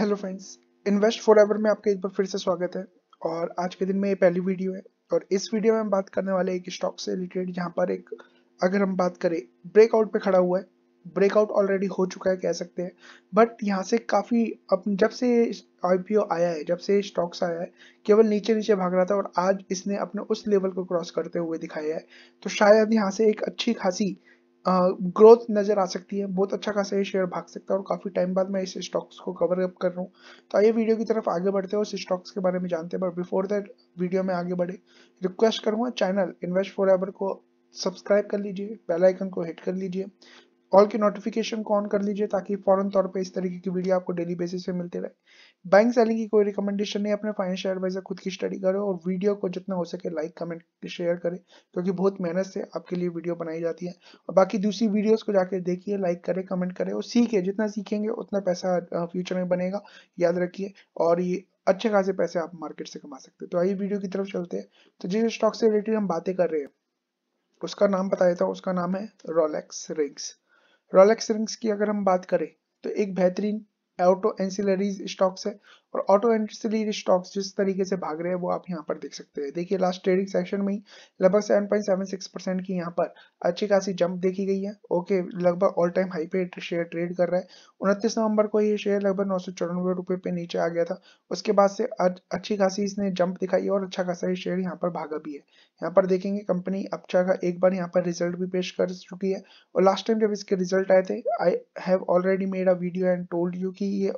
hello friends Invest Forever में आपका एक बार फिर से स्वागत है और आज के दिन में ये पहली वीडियो है और इस वीडियो में हम बात करने वाले एक स्टॉक से रिलेटेड जहाँ पर एक अगर हम बात करें ब्रेकआउट पे खड़ा हुआ है ब्रेकआउट ऑलरेडी हो चुका है कह सकते हैं बट यहाँ से काफ़ी अब जब से आई आया है जब से स्टॉक्स आया है केवल नीचे नीचे भाग रहा था और आज इसने अपने उस लेवल को क्रॉस करते हुए दिखाया है तो शायद यहाँ से एक अच्छी खासी ग्रोथ नज़र आ सकती है बहुत अच्छा खासा ये शेयर भाग सकता है और काफ़ी टाइम बाद मैं इस स्टॉक्स को कवर अप कर रहा हूँ तो आइए वीडियो की तरफ आगे बढ़ते हैं और इस स्टॉक्स के बारे में जानते हैं बट बिफोर दैट वीडियो में आगे बढ़े रिक्वेस्ट करूँगा चैनल इन्वेस्ट फॉर को सब्सक्राइब कर लीजिए बेल आइकन को हिट कर लीजिए ऑल की नोटिफिकेशन को ऑन कर लीजिए ताकि फौरन तौर पे इस तरीके की वीडियो आपको डेली बेसिस पे मिलते रहे बैंक सेलिंग की कोई रिकमेंडेशन नहीं अपने फाइनेंशियल एडवाइजर खुद की स्टडी करें और वीडियो को जितना हो सके लाइक कमेंट शेयर करें क्योंकि बहुत मेहनत से आपके लिए वीडियो बनाई जाती है और बाकी दूसरी वीडियोज को जाकर देखिए लाइक करे कमेंट करे और सीखे जितना सीखेंगे उतना पैसा फ्यूचर में बनेगा याद रखिए और ये अच्छे खासे पैसे आप मार्केट से कमा सकते हैं तो आइए वीडियो की तरफ चलते हैं तो जिस स्टॉक से रिलेटेड हम बातें कर रहे हैं उसका नाम बताया था उसका नाम है रोलेक्स रिंग्स रोलेक्स रिंग्स की अगर हम बात करें तो एक बेहतरीन ऑटो एंसिलरीज स्टॉक्स है और ऑटो एंसिलरी स्टॉक्स जिस तरीके से भाग रहे हैं वो आप यहाँ पर देख सकते हैं देखिए लास्ट ट्रेडिंग सेशन में ही लगभग 7.76 परसेंट की यहाँ पर अच्छी खासी जंप देखी गई है ओके लगभग ऑल टाइम हाई पे शेयर ट्रेड कर रहा है उनतीस नवंबर को ये शेयर लगभग नौ सौ चौरानवे रुपये पे नीचे आ गया था उसके बाद से आज अच्छी खासी इसने जंप दिखाई और अच्छा खासा ये शेयर यहाँ पर भागा भी है यहाँ पर देखेंगे कंपनी अपचा का एक बार यहाँ पर रिजल्ट भी पेश कर चुकी है और लास्ट टाइम जब इसके रिजल्ट आए थे I have already made a video and told you कि ये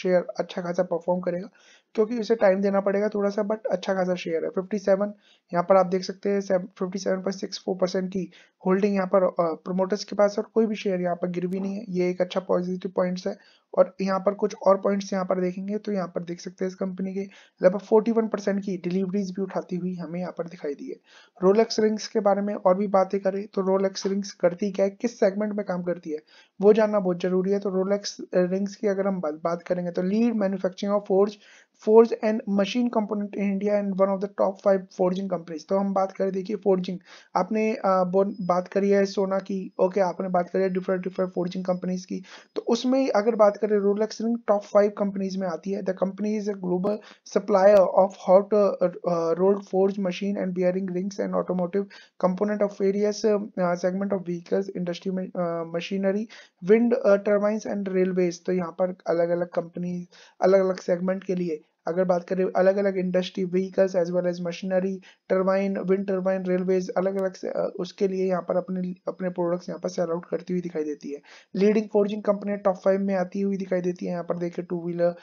शेयर अच्छा खासा परफॉर्म करेगा क्योंकि इसे टाइम देना पड़ेगा थोड़ा सा बट अच्छा खासा शेयर है 57 सेवन यहाँ पर आप देख सकते हैं 57.64 परसेंट की होल्डिंग यहाँ पर प्रमोटर्स के पास और कोई भी शेयर यहाँ पर भी नहीं है ये एक अच्छा पॉजिटिव पॉइंट्स है और यहाँ पर कुछ और पॉइंट्स यहाँ पर देखेंगे तो यहाँ पर देख सकते हैं इस कंपनी के लगभग 41 परसेंट की डिलीवरीज भी उठाती हुई हमें यहाँ पर दिखाई दी है रोलेक्स रिंग्स के बारे में और भी बातें करें तो रोलेक्स रिंग्स करती क्या है किस सेगमेंट में काम करती है वो जानना बहुत जरूरी है तो रोलेक्स रिंग्स की अगर हम बात करेंगे तो lead manufacturing of forge forge and machine component in India and one of the top five forging companies तो हम बात करें देखिए फोर्जिंग आपने बात करी है सोना की ओके आपने बात करी है डिफरेंट डिफरेंट फोर्जिंग कंपनीज की तो उसमें अगर बात करें Rolex ring top five companies में आती है the company is a global supplier of hot rolled forge machine and bearing rings and automotive component of various segment of vehicles industry machinery wind turbines and railways तो यहाँ पर अलग अलग company अलग अलग सेगमेंट के लिए अगर बात करें अलग अलग industry vehicles as well as machinery turbine wind turbine railways अलग अलग उसके लिए यहाँ पर अपने अपने प्रोडक्ट्स यहाँ पर सेल आउट करती हुई दिखाई देती है leading forging company top five में आती हुई दिखाई देती है यहाँ पर देखिए टू व्हीलर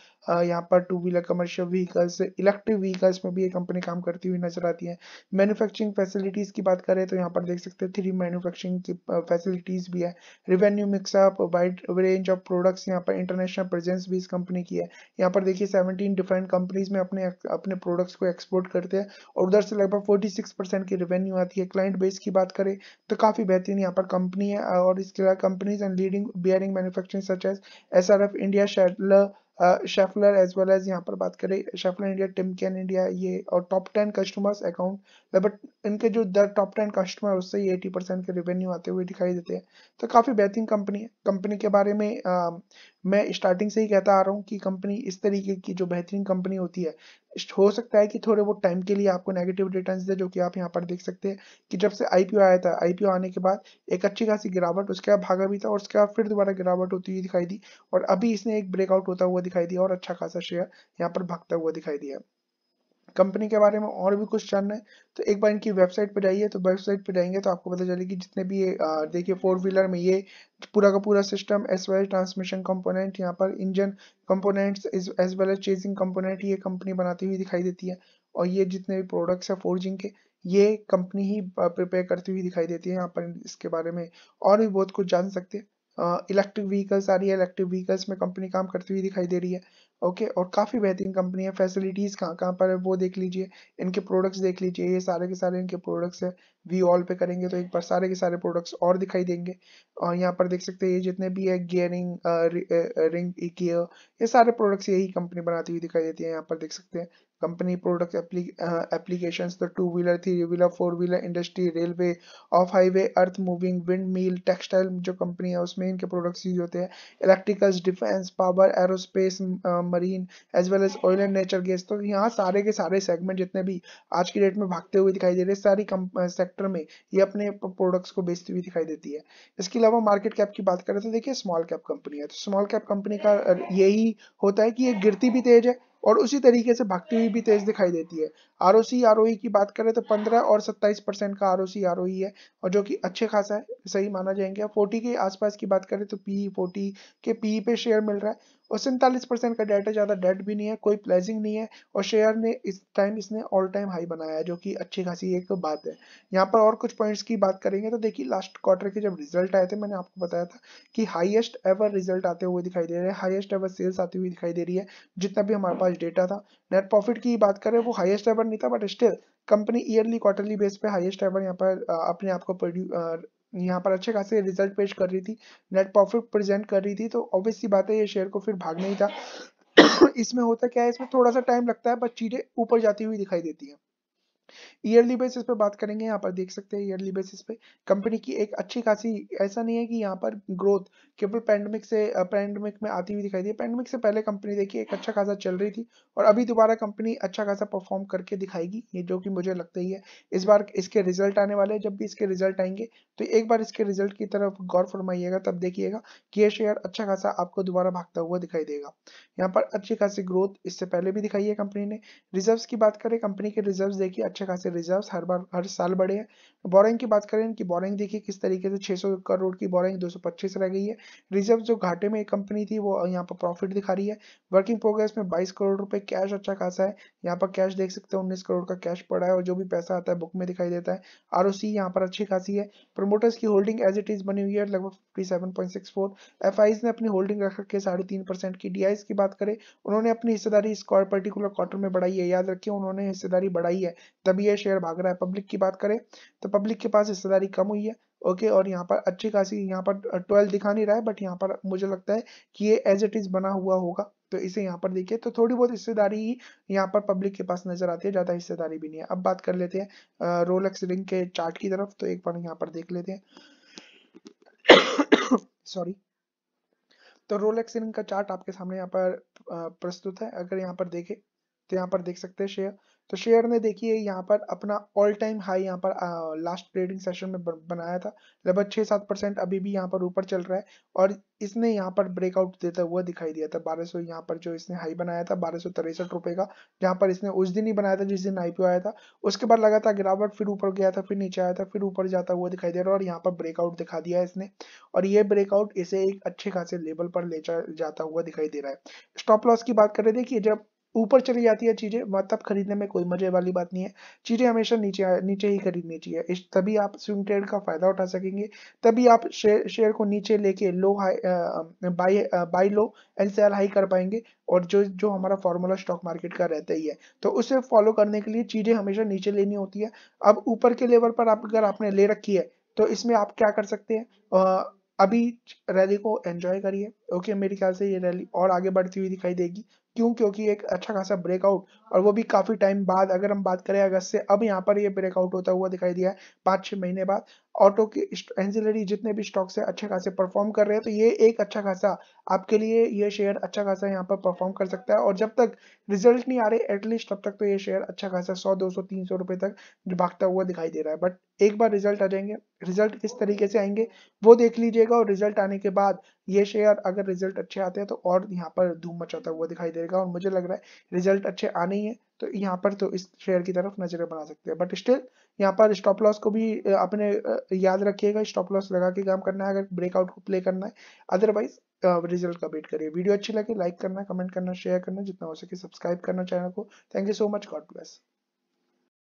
यहाँ पर two wheeler commercial vehicles electric vehicles में भी ये कंपनी काम करती हुई नजर आती है मैन्युफैक्चरिंग फैसिलिटीज की बात करें तो यहाँ पर देख सकते हैं थ्री मैनुफेक्चरिंग की फैसिलिटीज भी है revenue mix up wide range of products यहाँ पर इंटरनेशनल प्रेजेंस भी इस कंपनी की है यहाँ पर देखिए सेवनटीन डिफरेंट कंपनीज में अपने अपने प्रोडक्ट्स को एक्सपोर्ट करते हैं और उधर से लगभग 46 परसेंट की रेवेन्यू आती है क्लाइंट बेस की बात करें तो काफ़ी बेहतरीन यहाँ पर कंपनी है और इसके अलावा companies and leading bearing manufacturing such as S India Schaeffler Schaeffler as well as यहाँ पर बात करें शेफलर इंडिया टिमकैन इंडिया ये और top ten customers account but इनके जो दर टॉप टेन कस्टमर उससे ही एटी परसेंट के रेवेन्यू आते हुए दिखाई देते हैं तो काफ़ी बेहतरीन कंपनी है कंपनी के बारे में uh, मैं स्टार्टिंग से ही कहता आ रहा हूँ कि कंपनी इस तरीके की जो बेहतरीन कंपनी होती है हो सकता है कि थोड़े बहुत टाइम के लिए आपको नेगेटिव रिटर्न्स दे जो कि आप यहाँ पर देख सकते हैं कि जब से आईपीओ आया था आईपीओ आने के बाद एक अच्छी खासी गिरावट उसके बाद भागा भी था और उसके बाद फिर दोबारा गिरावट होती हुई दिखाई दी और अभी इसने एक ब्रेकआउट होता हुआ दिखाई दिया और अच्छा खासा शेयर यहाँ पर भागता हुआ दिखाई दिया कंपनी के बारे में और भी कुछ जानना है तो एक बार इनकी वेबसाइट पर जाइए तो वेबसाइट पर जाएंगे तो आपको पता चलेगी जितने भी ये देखिए फोर व्हीलर में ये पूरा का पूरा system as well transmission component यहाँ पर engine components as well as चेजिंग कंपोनेंट ये कंपनी बनाती हुई दिखाई देती है और ये जितने भी प्रोडक्ट्स हैं फोर्जिंग के ये कंपनी ही प्रिपेयर करती हुई दिखाई देती है यहाँ पर इसके बारे में और भी बहुत कुछ जान सकते हैं इलेक्ट्रिक व्हीकल्स आ रही है इलेक्ट्रिक व्हीकल्स में कंपनी काम करती हुई दिखाई दे रही है ओके और काफ़ी बेहतरीन कंपनी है फैसिलिटीज़ कहाँ कहाँ पर है वो देख लीजिए इनके प्रोडक्ट्स देख लीजिए ये सारे के सारे इनके प्रोडक्ट्स है वी ऑल पे करेंगे तो एक बार सारे के सारे प्रोडक्ट्स और दिखाई देंगे और यहाँ पर देख सकते हैं ये जितने भी है गियरिंग रिंग इकियर ये सारे प्रोडक्ट्स यही कंपनी बनाती हुई दिखाई देती है यहाँ पर देख सकते हैं कंपनी प्रोडक्ट एप्लीकेशन तो two wheeler three wheeler four wheeler industry railway off highway earth moving wind mill textile जो कंपनी है उसमें इनके प्रोडक्ट्स यूज होते हैं electricals defence power aerospace marine as well as oil and nature gas तो यहाँ सारे के सारे सेगमेंट जितने भी आज की डेट में भागते हुए दिखाई दे रहे सारी सेक्टर में ये अपने प्रोडक्ट्स को बेचती हुई दिखाई देती है इसके अलावा मार्केट कैप की बात करें तो देखिए स्मॉल कैप कंपनी है तो स्मॉल कैप कंपनी का यही होता है कि ये गिरती भी तेज है और उसी तरीके से भागती हुई भी तेज दिखाई देती है R O C R O की बात करें तो 15 और 27 परसेंट का R O C R O है और जो कि अच्छे खासा है सही माना जाएंगे 40 के आसपास की बात करें तो पी 40 के पी पे शेयर मिल रहा है और सैंतालीस परसेंट का डेट है ज़्यादा डेट भी नहीं है कोई प्लेजिंग नहीं है और शेयर ने इस टाइम इसने ऑल टाइम हाई बनाया है जो कि अच्छी खासी एक बात है यहाँ पर और कुछ पॉइंट्स की बात करेंगे तो देखिए लास्ट क्वार्टर के जब रिजल्ट आए थे मैंने आपको बताया था कि हाईएस्ट एवर रिजल्ट आते हुए दिखाई दे रहे हैं हाईएस्ट एवर सेल्स आती हुई दिखाई दे रही है जितना भी हमारे पास डेटा था नेट प्रॉफिट की बात करें वो हाइएस्ट एवर नहीं था but still company yearly quarterly base पे हाईएस्ट एवर यहाँ पर अपने आप को यहाँ पर अच्छे खासे रिजल्ट पेश कर रही थी नेट प्रॉफिट प्रेजेंट कर रही थी तो ऑब्वियसली बात है ये शेयर को फिर भागना ही था इसमें होता क्या है इसमें थोड़ा सा टाइम लगता है पर चीज़ें ऊपर जाती हुई दिखाई देती हैं ईयरली बेसिस पे बात करेंगे यहाँ पर देख सकते हैं ईयरली बेसिस पे कंपनी की एक अच्छी खासी ऐसा नहीं है कि यहाँ पर ग्रोथ केवल पैंडमिक से पैंडमिक में आती हुई दिखाई दी पैंडमिक से पहले कंपनी देखिए एक अच्छा खासा चल रही थी और अभी दोबारा कंपनी अच्छा खासा परफॉर्म करके दिखाएगी ये जो कि मुझे लगता ही है इस बार इसके रिजल्ट आने वाले हैं जब भी इसके रिजल्ट आएंगे तो एक बार इसके रिजल्ट की तरफ गौर फरमाइएगा तब देखिएगा कि ये शेयर अच्छा खासा आपको दोबारा भागता हुआ दिखाई देगा यहाँ पर अच्छी खासी ग्रोथ इससे पहले भी दिखाई है कंपनी ने रिजर्व की बात करें कंपनी के रिजर्व देखिए अच्छे खासे रिजर्व हर बार हर साल बढ़े हैं बोरिंग की बात करें इनकी बोरिंग देखिए किस तरीके से 600 करोड़ की बोरिंग 225 रह गई है रिजर्व जो घाटे में एक कंपनी थी वो यहाँ पर प्रॉफिट दिखा रही है वर्किंग प्रोग्रेस में 22 करोड़ रुपए कैश अच्छा खासा है यहाँ पर कैश देख सकते हैं उन्नीस करोड़ का कैश पड़ा है और जो भी पैसा आता है बुक में दिखाई देता है आर ओ सी यहाँ पर अच्छी खासी है प्रोमोटर्स की होल्डिंग एज इट इज बनी हुई है लगभग fifty seven point six four F IIs ने अपनी होल्डिंग रख रखी है साढ़े तीन परसेंट की डी आईज की बात करें उन्होंने अपनी हिस्सेदारी इस पर्टिकुलर क्वार्टर में बढ़ाई है याद रखिए उन्होंने हिस्सेदारी बढ़ाई है तभी यह शेयर भाग रहा है पब्लिक की बात करें तो पब्लिक के पास हिस्सेदारी कम हुई है ओके okay, और यहाँ पर अच्छी खासी यहाँ पर ट्वेल्व दिखा नहीं रहा है बट यहाँ पर मुझे लगता है कि ये एज इट इज बना हुआ होगा तो इसे यहाँ पर देखिए तो थोड़ी बहुत हिस्सेदारी ही यहाँ पर पब्लिक के पास नजर आती है ज्यादा हिस्सेदारी भी नहीं है अब बात कर लेते हैं रोलेक्स रिंग के चार्ट की तरफ तो एक बार यहाँ पर देख लेते हैं सॉरी तो रोलेक्स रिंग का चार्ट आपके सामने यहाँ पर प्रस्तुत है अगर यहाँ पर देखे तो यहाँ पर देख सकते हैं शेयर तो शेयर ने देखिए यहाँ पर अपना ऑल टाइम हाई यहाँ पर लास्ट ट्रेडिंग सेशन में बनाया था लगभग छः सात परसेंट अभी भी यहाँ पर ऊपर चल रहा है और इसने यहाँ पर ब्रेकआउट देता हुआ दिखाई दिया था बारह सौ यहाँ पर जो इसने हाई बनाया था बारह सौ तिरसठ रुपए का जहाँ पर इसने उस दिन ही बनाया था जिस दिन आईपीओ आया था उसके बाद लगा था गिरावट फिर ऊपर गया था फिर नीचे आया था फिर ऊपर जाता हुआ दिखाई दे रहा है और यहाँ पर ब्रेकआउट दिखा दिया इसने और ये ब्रेकआउट इसे एक अच्छे खासे लेवल पर ले जाता हुआ दिखाई दे रहा है स्टॉप लॉस की बात करें देखिए जब ऊपर चली जाती है चीजें वह तब खरीदने में कोई मजे वाली बात नहीं है चीजें हमेशा नीचे नीचे ही खरीदनी चाहिए इस तभी आप स्विंग ट्रेड का फायदा उठा सकेंगे तभी आप शेयर शेयर को नीचे लेके लो high buy buy low and sell high कर पाएंगे और जो जो हमारा फॉर्मूला स्टॉक मार्केट का रहता ही है तो उसे फॉलो करने के लिए चीजें हमेशा नीचे लेनी होती है अब ऊपर के लेवल पर आप अगर आपने ले रखी है तो इसमें आप क्या कर सकते हैं अभी रैली को एंजॉय करिए ओके मेरे ख्याल से ये रैली और आगे बढ़ती हुई दिखाई देगी क्यों क्योंकि एक अच्छा खासा ब्रेकआउट और वो भी काफ़ी टाइम बाद अगर हम बात करें अगस्त से अब यहाँ पर ये ब्रेकआउट होता हुआ दिखाई दिया है पाँच छह महीने बाद ऑटो के एंजिलरी जितने भी स्टॉक्स है अच्छे खासे परफॉर्म कर रहे हैं तो ये एक अच्छा खासा आपके लिए ये शेयर अच्छा खासा यहाँ पर परफॉर्म कर सकता है और जब तक रिजल्ट नहीं आ रहे एटलीस्ट तब तक तो ये शेयर अच्छा खासा सौ दो सौ तीन सौ रुपए तक भागता हुआ दिखाई दे रहा है बट एक बार रिजल्ट आ जाएंगे रिजल्ट किस तरीके से आएंगे वो देख लीजिएगा और रिजल्ट आने के बाद ये शेयर अगर रिजल्ट अच्छे आते हैं तो और यहाँ पर धूम मचाता हुआ दिखाई देगा और मुझे लग रहा है रिजल्ट अच्छे आने ही है तो यहाँ पर तो इस शेयर की तरफ नजर बना सकते हैं बट स्टिल यहाँ पर स्टॉप लॉस को भी आपने याद रखिएगा स्टॉप लॉस लगा के काम करना है अगर ब्रेकआउट को प्ले करना है अदरवाइज रिजल्ट का वेट करिए वीडियो अच्छी लगे लाइक करना कमेंट करना शेयर करना जितना हो सके सब्सक्राइब करना चैनल को thank you so much God bless